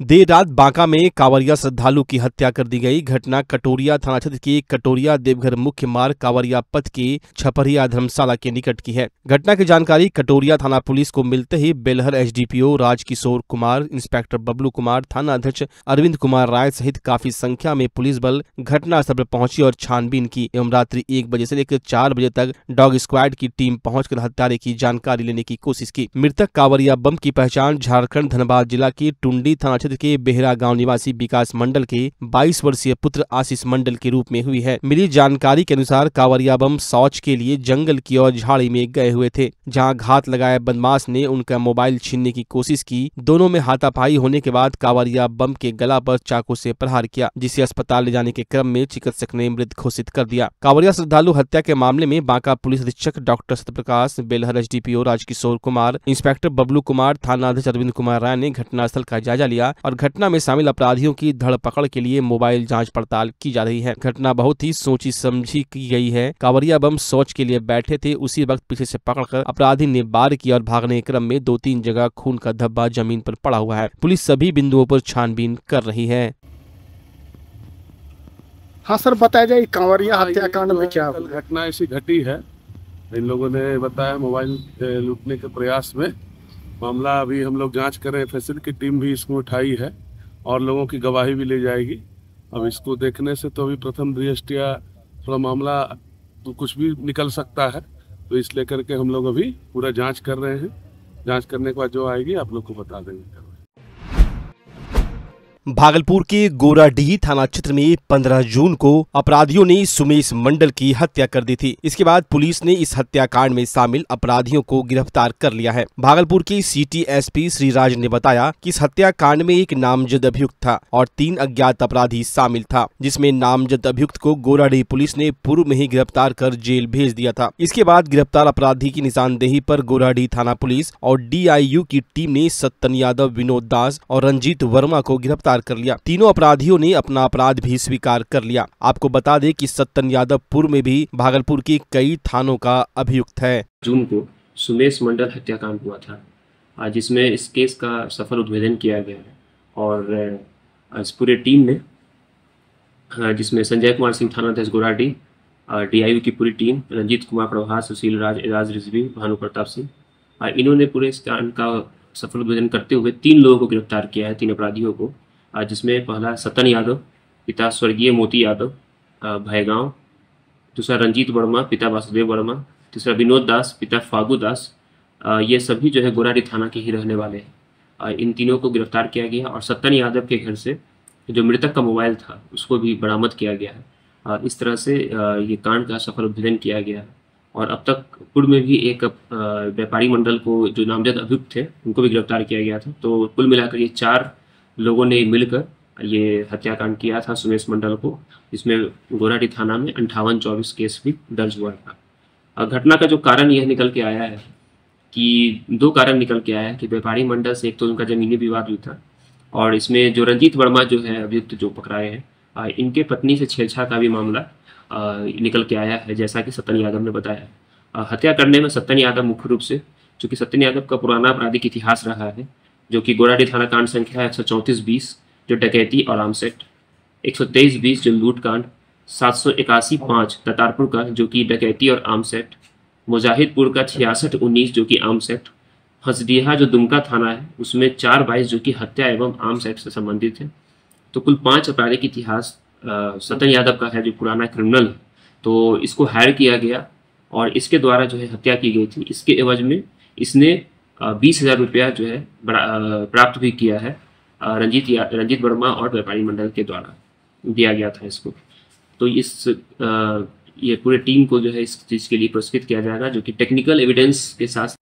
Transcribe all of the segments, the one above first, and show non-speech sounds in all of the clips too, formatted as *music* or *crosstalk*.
देर रात बांका में कांवरिया श्रद्धालु की हत्या कर दी गई घटना कटोरिया थाना क्षेत्र के कटोरिया देवघर मुख्य मार्ग कांवरिया पथ के छपरिया धर्मशाला के निकट की है घटना की जानकारी कटोरिया थाना पुलिस को मिलते ही बेलहर एसडीपीओ राजकिशोर कुमार इंस्पेक्टर बबलू कुमार थाना अध्यक्ष अरविंद कुमार राय सहित काफी संख्या में पुलिस बल घटनास्थल पर पहुंची और छानबीन की एवं रात्रि एक बजे ऐसी लेकर चार बजे तक डॉग स्क्वाड की टीम पहुँच हत्यारे की जानकारी लेने की कोशिश की मृतक कांवरिया बम की पहचान झारखण्ड धनबाद जिला के टुंडी थाना क्षेत्र क्षेत्र के बेहरा गांव निवासी विकास मंडल के 22 वर्षीय पुत्र आशीष मंडल के रूप में हुई है मिली जानकारी के अनुसार कांवरिया बम शौच के लिए जंगल की और झाड़ी में गए हुए थे जहां घात लगाए बदमाश ने उनका मोबाइल छीनने की कोशिश की दोनों में हाथापाई होने के बाद कांवरिया बम के गला पर चाकू से प्रहार किया जिसे अस्पताल ले जाने के क्रम में चिकित्सक ने मृत घोषित कर दिया कांवरिया श्रद्धालु हत्या के मामले में बांका पुलिस अधीक्षक doctor Satyaprakash Belhar S Rajkishore Kumar inspector Bablu Kumar थानाध्यक्ष अरविंद कुमार राय ने घटनास्थल का जायजा लिया और घटना में शामिल अपराधियों की धड़पकड़ के लिए मोबाइल जाँच पड़ताल की जा रही है घटना बहुत ही सोची समझी की गई है कांवरिया बम सोच के लिए बैठे थे उसी वक्त पीछे से पकड़कर अपराधी ने बार किया और भागने के क्रम में दो तीन जगह खून का धब्बा जमीन पर पड़ा हुआ है पुलिस सभी बिंदुओं पर छानबीन कर रही है हाँ सर बताया जाए कांवरिया हाँ, हत्याकांड में क्या घटना ऐसी घटी है इन लोगों ने बताया मोबाइल लूटने के प्रयास में मामला अभी हम लोग जांच कर रहे हैं फैसल की टीम भी इसमें उठाई है और लोगों की गवाही भी ले जाएगी अब इसको देखने से तो अभी प्रथम दृष्टिया थोड़ा मामला तो कुछ भी निकल सकता है तो इस लेकर के हम लोग अभी पूरा जांच कर रहे हैं जांच करने के बाद जो आएगी आप लोग को बता देंगे भागलपुर के गोराडीह थाना क्षेत्र में 15 जून को अपराधियों ने सुमेश मंडल की हत्या कर दी थी इसके बाद पुलिस ने इस हत्याकांड में शामिल अपराधियों को गिरफ्तार कर लिया है भागलपुर के सिटी श्री श्रीराज ने बताया कि इस हत्याकांड में एक नामजद अभियुक्त था और तीन अज्ञात अपराधी शामिल था जिसमे नामजद अभियुक्त को गोराडीह पुलिस ने पूर्व में ही गिरफ्तार कर जेल भेज दिया था इसके बाद गिरफ्तार अपराधी की निशानदेही आरोप गोराडीह थाना पुलिस और डी की टीम ने सत्तन यादव विनोद दास और रंजीत वर्मा को गिरफ्तार गिरफ्तार कर लिया तीनों अपराधियों ने अपना अपराध भी स्वीकार कर लिया आपको बता दें कि सत्तन यादवपुर में भी भागलपुर की कई थानों का अभियुक्त है जून को सुमेश मंडल हत्याकांड हुआ था जिसमें इस केस का सफल उद्भेदन किया गया है और इस पूरे टीम ने जिसमें संजय कुमार सिंह थाना अध्यक्ष गोराडी डी की पूरी टीम रंजीत कुमार प्रभा सुशील राज राज रिजवी भानु प्रताप सिंह इन्होंने पूरे इस कांड का सफल उद्भेदन करते हुए तीन लोगों को गिरफ्तार किया है तीन अपराधियों को जिसमें पहला सतन यादव पिता स्वर्गीय मोती यादव भयगांव दूसरा रंजीत वर्मा पिता वासुदेव वर्मा तीसरा विनोद दास पिता फागू दास ये सभी जो है गोरारी थाना के ही रहने वाले हैं इन तीनों को गिरफ्तार किया गया और सत्तन यादव के घर से जो मृतक का मोबाइल था उसको भी बरामद किया गया है और इस तरह से ये कांड का सफल उद्भेदन किया गया है और अब तक पूर्व में भी एक व्यापारी मंडल को जो नामजद अभियुक्त थे उनको भी गिरफ्तार किया गया था तो कुल मिलाकर ये चार लोगों ने मिलकर ये हत्याकांड किया था सुमेश मंडल को इसमें गोराडी थाना में अंठावन चौबीस केस भी दर्ज हुआ था और घटना का जो कारण यह निकल के आया है कि दो कारण निकल के आया है कि व्यापारी मंडल से एक तो उनका ज़मीनी विवाद भी था और इसमें जो रंजीत वर्मा जो है अभियुक्त जो पकड़ाए हैं इनके पत्नी से छेड़छाड़ का भी मामला निकल के आया है जैसा कि सत्यन यादव ने बताया हत्या करने में सत्यन यादव मुख्य रूप से चूँकि सत्यन यादव का पुराना आपराधिक इतिहास रहा है जो कि गोराडी थाना कांड संख्या एक सौ चौंतीस बीस जो डकैती और आमसेट एक सौ तेईस बीस जो लूट कांड सात सौ इक्यासी पाँच ततारपुर का जो कि डकैती और आमसेट मुजाहिदपुर का छियासठ उन्नीस जो कि आमसेट हंसडीहा जो दुमका थाना है उसमें चार बाईस जो कि हत्या एवं आम एक्ट से संबंधित है तो कुल पाँच अपराधिक इतिहास सतन यादव का है जो पुराना क्रिमिनल तो इसको हायर किया गया और इसके द्वारा जो है हत्या की गई थी इसके एवज में इसने बीस हज़ार रुपया जो है प्राप्त भी किया है रंजीत रंजीत वर्मा और व्यापारी मंडल के द्वारा दिया गया था इसको तो इस ये पूरे टीम को जो है इस चीज़ के लिए पुरस्कृत किया जाएगा जो कि टेक्निकल एविडेंस के साथ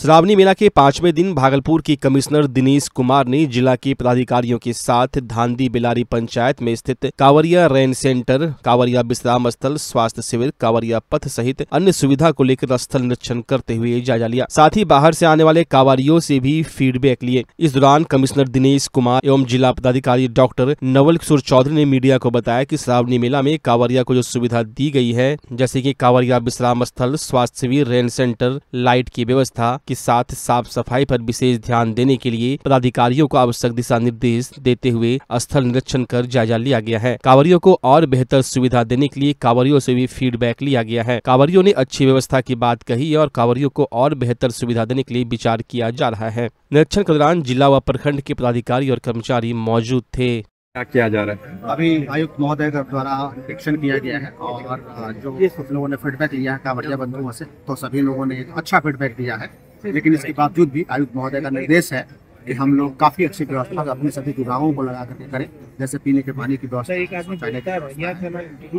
श्रावणी मेला के पांचवें दिन भागलपुर की कमिश्नर दिनेश कुमार ने जिला के पदाधिकारियों के साथ धांधी बिलारी पंचायत में स्थित कांवरिया रैन सेंटर कांवरिया विश्राम स्थल स्वास्थ्य शिविर कांवरिया पथ सहित अन्य सुविधा को लेकर स्थल निरीक्षण करते हुए जायजा लिया साथ ही बाहर से आने वाले कावरियों से भी फीडबैक लिए इस दौरान कमिश्नर दिनेश कुमार एवं जिला पदाधिकारी डॉक्टर नवल किशोर चौधरी ने मीडिया को बताया की श्रावणी मेला में कांवरिया को जो सुविधा दी गई है जैसे की कांवरिया विश्राम स्थल स्वास्थ्य शिविर रैन सेंटर लाइट की व्यवस्था के साथ साफ सफाई पर विशेष ध्यान देने के लिए पदाधिकारियों को आवश्यक दिशा निर्देश देते हुए स्थल निरीक्षण कर जायजा लिया गया है कांवरियों को और बेहतर सुविधा देने के लिए कांवरियों से भी फीडबैक लिया गया है कांवरियों ने अच्छी व्यवस्था की बात कही और कांवरियों को और बेहतर सुविधा देने के लिए विचार किया जा रहा है निरीक्षण के दौरान जिला व प्रखंड के पदाधिकारी और कर्मचारी मौजूद थे क्या किया जा रहा है अभी आयुक्त महोदय द्वारा एक्शन किया गया है और जो लोगों ने फीडबैक लिया है कांवरिया बंधुओं से तो सभी लोगों ने अच्छा फीडबैक दिया है लेकिन इसके बावजूद भी आयुक्त महोदय का निर्देश है कि हम लोग काफी अच्छी व्यवस्था अपने सभी विभागों को लगा करके करें जैसे पीने के पानी की व्यवस्था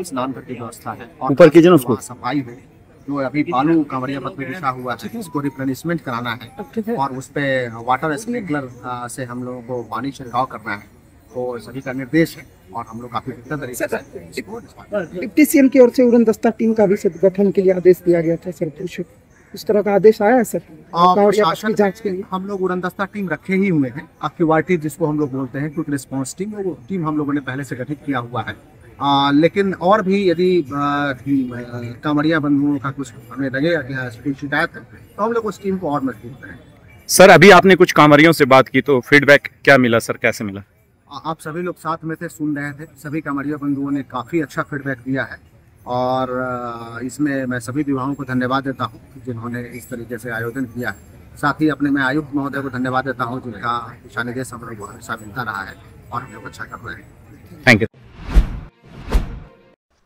स्नान करके व्यवस्था है ऊपर उसको सफाई है जो अभी बालू कांवरिया पथ में बिछा हुआ है उसको रिप्लेसमेंट कराना है और उस पर वाटर स्प्रिंकलर से हम लोगों को पानी छिड़काव करना है तो सभी का निर्देश है और हम लोग काफी बेहतर तरीके से हाँ, डिप्टी सीएम की ओर से उड़न दस्ता टीम का भी गठन के लिए आदेश दिया गया था सर इस तरह का आदेश आया है सर शासन जांच के लिए हम लोग उड़नदस्ता टीम रखे ही हुए हैं अक्यूआरटी जिसको हम लोग बोलते हैं क्विक रिस्पॉन्स टीम वो टीम हम लोगों ने पहले से गठित किया हुआ है आ, लेकिन और भी यदि कामरिया बंधुओं का कुछ हमें लगे शिकायत है तो हम लोग उस टीम को और मजबूत करें सर अभी आपने कुछ कामरियों से बात की तो फीडबैक क्या मिला सर कैसे मिला आप सभी लोग साथ में थे सुन रहे थे सभी कामरिया बंधुओं ने काफ़ी अच्छा फीडबैक दिया है और इसमें मैं सभी विभागों को धन्यवाद देता हूँ जिन्होंने इस तरीके से आयोजन किया है साथ ही अपने मैं आयुक्त महोदय को धन्यवाद देता हूँ जिनका दिशा निर्देश हम लोग मिलता रहा है और हम लोग अच्छा कर रहे हैं थैंक यू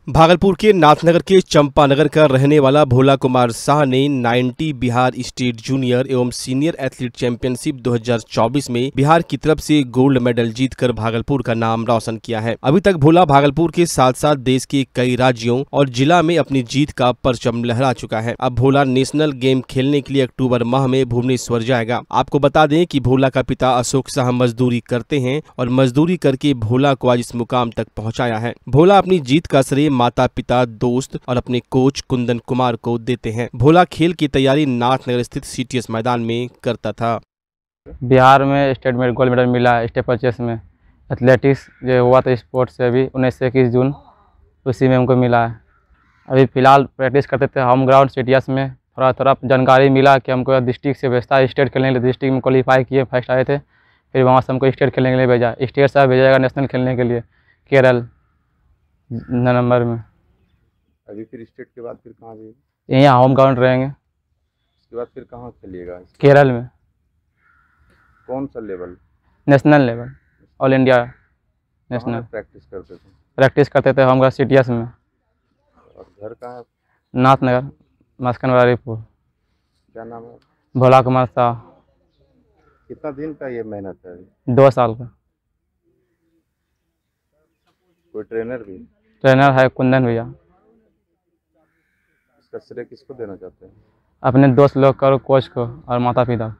भागलपुर के नाथनगर के चंपानगर का रहने वाला भोला कुमार शाह ने 90 बिहार स्टेट जूनियर एवं सीनियर एथलीट चैंपियनशिप 2024 में बिहार की तरफ से गोल्ड मेडल जीतकर भागलपुर का नाम रोशन किया है अभी तक भोला भागलपुर के साथ साथ देश के कई राज्यों और जिला में अपनी जीत का परचम लहरा चुका है अब भोला नेशनल गेम खेलने के लिए अक्टूबर माह में भुवनेश्वर जाएगा आपको बता दें की भोला का पिता अशोक शाह मजदूरी करते हैं और मजदूरी करके भोला को आज इस मुकाम तक पहुँचाया है भोला अपनी जीत का श्रेय माता पिता दोस्त और अपने कोच कुंदन कुमार को देते हैं भोला खेल की तैयारी नाथनगर स्थित सी मैदान में करता था बिहार में स्टेट में गोल्ड मेडल मिला स्टेपल चेस में एथलेटिक्स जो हुआ था स्पोर्ट्स से अभी उन्नीस से इक्कीस जून उसी में हमको मिला है अभी फिलहाल प्रैक्टिस करते थे होम ग्राउंड सीटीएस में थोड़ा थोड़ा जानकारी मिला कि हमको डिस्ट्रिक्ट से भेजता स्टेट खेलने के लिए डिस्ट्रिक्ट में क्वालीफाई किए फर्स्ट आए थे फिर वहाँ से हमको स्टेट खेलने के लिए भेजा स्टेट से भेजा नेशनल खेलने के लिए केरल नवंबर में अभी फिर स्टेट के बाद फिर कहाँ जाएंगे यहाँ होम ग्राउंड रहेंगे उसके बाद फिर कहाँ चलिएगा केरल में कौन सा level national level all India national practice करते थे प्रैक्टिस करते थे होम ग्राउंड टी में और घर कहाँ नाथ नगर मस्कनवारीपुर क्या नाम है भोला कुमार शाह कितना दिन का ये मेहनत है दो साल का कोई ट्रेनर भी ट्रेनर है कुंदन भैया किसको देना चाहते हैं अपने दोस्त लोग को कोच को और माता पिता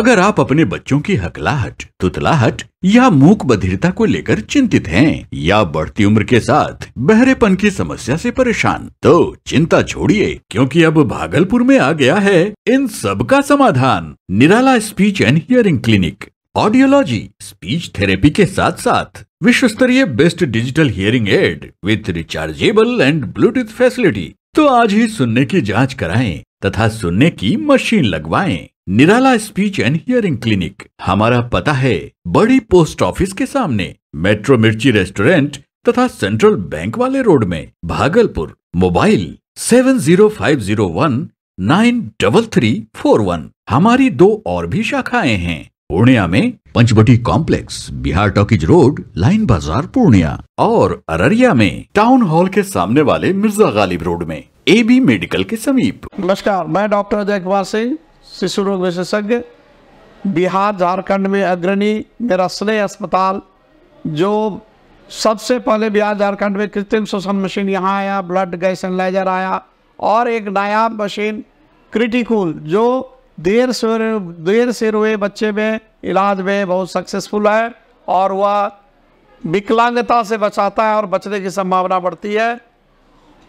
अगर आप अपने बच्चों की हकलाहट तुतलाहट या मूक बधिरता को लेकर चिंतित हैं या बढ़ती उम्र के साथ बहरेपन की समस्या से परेशान तो चिंता छोड़िए क्योंकि अब भागलपुर में आ गया है इन सब का समाधान Nirala speech and hearing clinic audiology speech therapy के साथ साथ विश्व स्तरीय best digital hearing aid with rechargeable and bluetooth facility तो आज ही सुनने की जांच कराएं तथा सुनने की मशीन लगवाएं Nirala speech and hearing clinic हमारा पता है बड़ी पोस्ट ऑफिस के सामने मेट्रो मिर्ची रेस्टोरेंट तथा सेंट्रल बैंक वाले रोड में Bhagalpur mobile seven zero five zero one nine double three four one हमारी दो और भी शाखाएं हैं पूर्णिया में Panchvati complex Bihar talkies road line Bazar Purnia और अररिया में टाउन हॉल के सामने वाले मिर्जा गालिब रोड में ए बी मेडिकल के समीप नमस्कार मैं डॉक्टर अजय कुमार सिंह शिशु रोग विशेषज्ञ बिहार झारखंड में अग्रणी मेरा स्नेह अस्पताल जो सबसे पहले बिहार झारखंड में कृत्रिम श्वसन मशीन यहाँ आया ब्लड गैस एनलाइजर आया और एक नायाब मशीन क्रिटिकूल जो देर से देर से रोए बच्चे में इलाज में बहुत सक्सेसफुल है और वह विकलांगता से बचाता है और बचने की संभावना बढ़ती है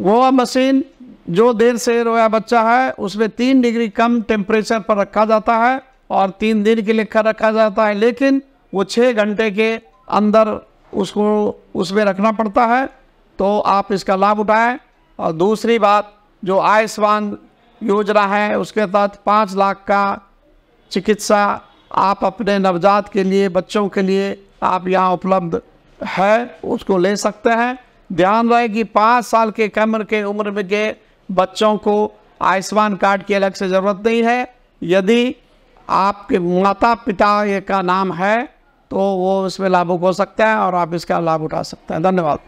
वह मशीन जो देर से रोया बच्चा है उसमें तीन डिग्री कम टेम्परेचर पर रखा जाता है और तीन दिन के लिए रखा जाता है लेकिन वो छः घंटे के अंदर उसको उसमें रखना पड़ता है तो आप इसका लाभ उठाएं और दूसरी बात जो आयुष्मान योजना है उसके तहत पाँच लाख का चिकित्सा आप अपने नवजात के लिए बच्चों के लिए आप यहाँ उपलब्ध है उसको ले सकते हैं ध्यान रहे कि पाँच साल के कमर के उम्र में के बच्चों को आयुष्मान कार्ड की अलग से ज़रूरत नहीं है यदि आपके माता पिता का नाम है तो वो इसमें लाभुक हो सकते हैं और आप इसका लाभ उठा सकते हैं धन्यवाद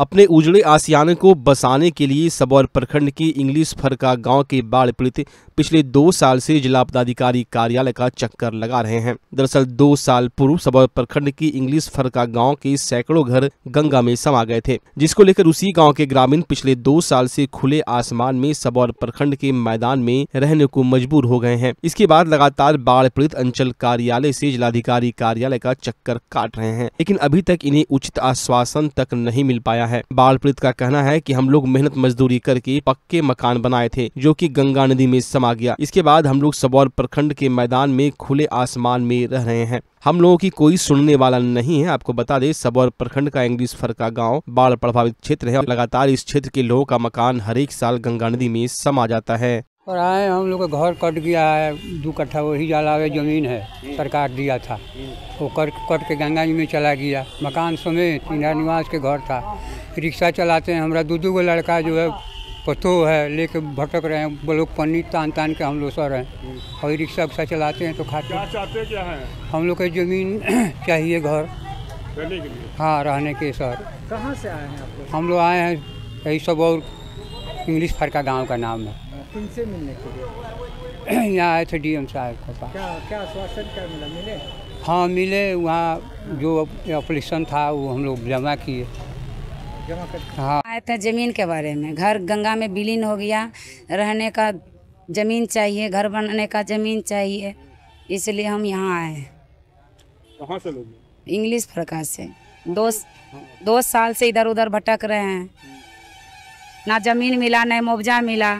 अपने उजड़े आसियाने को बसाने के लिए सबौर प्रखंड के इंग्लिश फरका गांव के बाढ़ पीड़ित पिछले दो साल से जिला पदाधिकारी कार्यालय का चक्कर लगा रहे हैं दरअसल दो साल पूर्व सबौर प्रखंड की इंग्लिश फरका गांव के सैकड़ों घर गंगा में समा गए थे जिसको लेकर उसी गांव के ग्रामीण पिछले दो साल से खुले आसमान में सबौर प्रखंड के मैदान में रहने को मजबूर हो गए हैं इसके बाद लगातार बाढ़ पीड़ित अंचल कार्यालय ऐसी जिलाधिकारी कार्यालय का चक्कर काट रहे हैं लेकिन अभी तक इन्हें उचित आश्वासन तक नहीं मिल पाया है बाढ़ पीड़ित का कहना है कि हम लोग मेहनत मजदूरी करके पक्के मकान बनाए थे जो कि गंगा नदी में समा गया इसके बाद हम लोग सबौर प्रखंड के मैदान में खुले आसमान में रह रहे हैं हम लोगों की कोई सुनने वाला नहीं है आपको बता दें सबौर प्रखंड का इंग्लिश फरका गांव बाढ़ प्रभावित क्षेत्र है लगातार इस क्षेत्र के लोगों का मकान हर एक साल गंगा नदी में समा जाता है और आए हम लोग का घर कट गया है दो कट्ठा वही जलावे जमीन है सरकार दिया था वो कट कट के गंगा जी में चला गया मकान समेत इंदिरा निवास के घर था रिक्शा चलाते हैं हमारा दो दो गो लड़का जो है पतो है लेके भटक रहे हैं वो लोग पन्नी तान तान के हम लोग सर हैं और रिक्शा उक्शा चलाते हैं तो खाते क्या चाहते क्या हैं हम लोग को ज़मीन *clears throat* चाहिए घर रहने के लिए हाँ रहने के सर कहाँ से आए हैं आप हम लोग आए हैं यही सब और इंग्लिश फरका गांव का नाम है किनसे मिलने के लिए *clears throat* यहाँ आए थे डी एम साहब के पास क्या क्या आश्वासन क्या मिला मिले हाँ मिले वहाँ जो एप्लीकेशन था वो हम लोग जमा किए हाँ आए थे ज़मीन के बारे में घर गंगा में विलीन हो गया रहने का ज़मीन चाहिए घर बनाने का ज़मीन चाहिए इसलिए हम यहाँ आए हैं कहाँ से लोग इंग्लिश प्रकाश से दो दो साल से इधर उधर भटक रहे हैं ना जमीन मिला ना मुआवजा मिला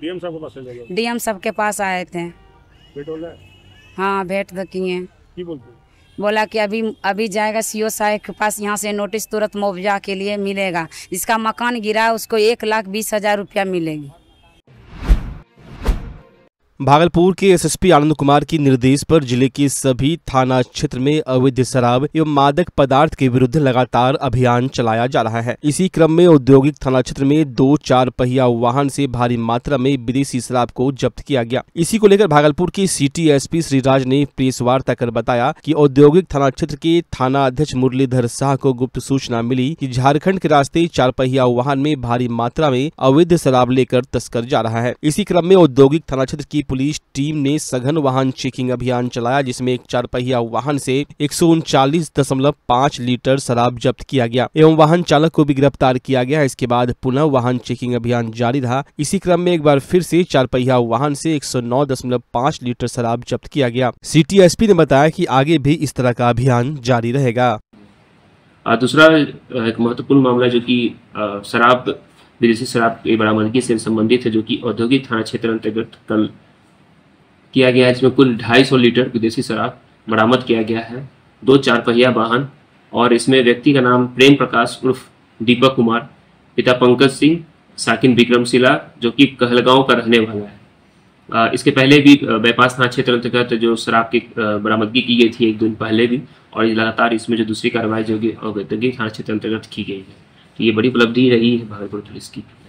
डीएम साहब के पास डीएम साहब के पास आए थे हाँ भेंट तो किए बोला कि अभी अभी जाएगा सीओ साहब के पास यहाँ से नोटिस तुरंत मुआवजा के लिए मिलेगा जिसका मकान गिरा उसको एक लाख बीस हज़ार रुपया मिलेगी भागलपुर के एसएसपी आनंद कुमार के निर्देश पर जिले के सभी थाना क्षेत्र में अवैध शराब एवं मादक पदार्थ के विरुद्ध लगातार अभियान चलाया जा रहा है इसी क्रम में औद्योगिक थाना क्षेत्र में दो चार पहिया वाहन से भारी मात्रा में विदेशी शराब को जब्त किया गया इसी को लेकर भागलपुर के सिटी एसपी श्रीराज ने प्रेस वार्ता कर बताया कि औद्योगिक थाना क्षेत्र के थाना अध्यक्ष मुरलीधर शाह को गुप्त सूचना मिली की झारखण्ड के रास्ते चार पहिया वाहन में भारी मात्रा में अवैध शराब लेकर तस्कर जा रहा है इसी क्रम में औद्योगिक थाना क्षेत्र की पुलिस टीम ने सघन वाहन चेकिंग अभियान चलाया जिसमें एक चार पहिया वाहन से एक लीटर शराब जब्त किया गया एवं वाहन चालक को भी गिरफ्तार किया गया इसके बाद पुनः वाहन चेकिंग अभियान जारी रहा इसी क्रम में एक बार फिर से चार पहिया वाहन से एक लीटर शराब जब्त किया गया सिटी ने बताया की आगे भी इस तरह का अभियान जारी रहेगा दूसरा एक महत्वपूर्ण मामला जो कि शराब विदेशी शराब की बरामदगी से संबंधित है जो कि औद्योगिक थाना क्षेत्र अंतर्गत कल किया गया है जिसमें कुल ढाई सौ लीटर विदेशी शराब बरामद किया गया है दो चार पहिया वाहन और इसमें व्यक्ति का नाम प्रेम प्रकाश उर्फ दीपक कुमार पिता पंकज सिंह साकिन विक्रमशिला जो कि कहलगांव का रहने वाला है इसके पहले भी बैपास थाना क्षेत्र अंतर्गत जो शराब की बरामदगी की गई थी एक दिन पहले भी और लगातार इसमें जो दूसरी कार्रवाई जो कि तो थाना क्षेत्र अंतर्गत की गई है तो ये बड़ी उपलब्धि रही है भागलपुर पुलिस की